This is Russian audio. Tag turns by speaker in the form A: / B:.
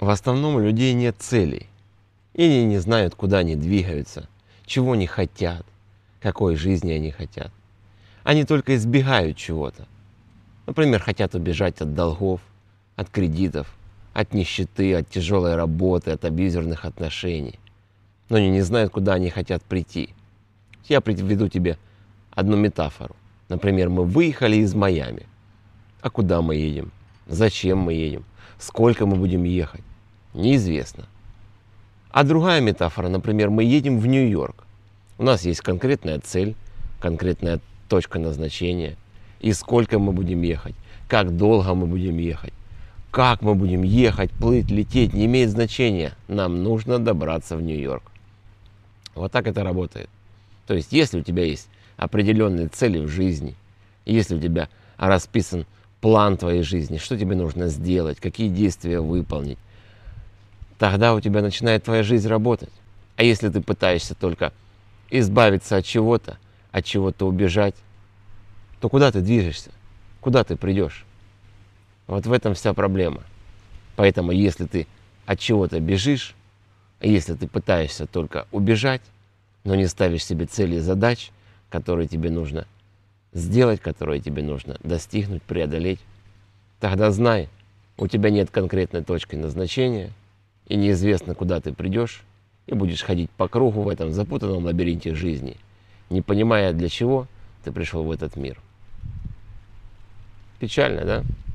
A: В основном у людей нет целей. И они не знают, куда они двигаются, чего они хотят, какой жизни они хотят. Они только избегают чего-то. Например, хотят убежать от долгов, от кредитов, от нищеты, от тяжелой работы, от абьюзерных отношений. Но они не знают, куда они хотят прийти. Я приведу тебе одну метафору. Например, мы выехали из Майами. А куда мы едем? зачем мы едем, сколько мы будем ехать, неизвестно. А другая метафора, например, мы едем в Нью-Йорк. У нас есть конкретная цель, конкретная точка назначения, и сколько мы будем ехать, как долго мы будем ехать, как мы будем ехать, плыть, лететь, не имеет значения. Нам нужно добраться в Нью-Йорк. Вот так это работает. То есть, если у тебя есть определенные цели в жизни, если у тебя расписан план твоей жизни, что тебе нужно сделать, какие действия выполнить. Тогда у тебя начинает твоя жизнь работать. А если ты пытаешься только избавиться от чего-то, от чего-то убежать, то куда ты движешься? Куда ты придешь? Вот в этом вся проблема. Поэтому если ты от чего-то бежишь, если ты пытаешься только убежать, но не ставишь себе цели и задач, которые тебе нужно сделать, которое тебе нужно, достигнуть, преодолеть, тогда знай, у тебя нет конкретной точки назначения, и неизвестно, куда ты придешь, и будешь ходить по кругу в этом запутанном лабиринте жизни, не понимая, для чего ты пришел в этот мир. Печально, да?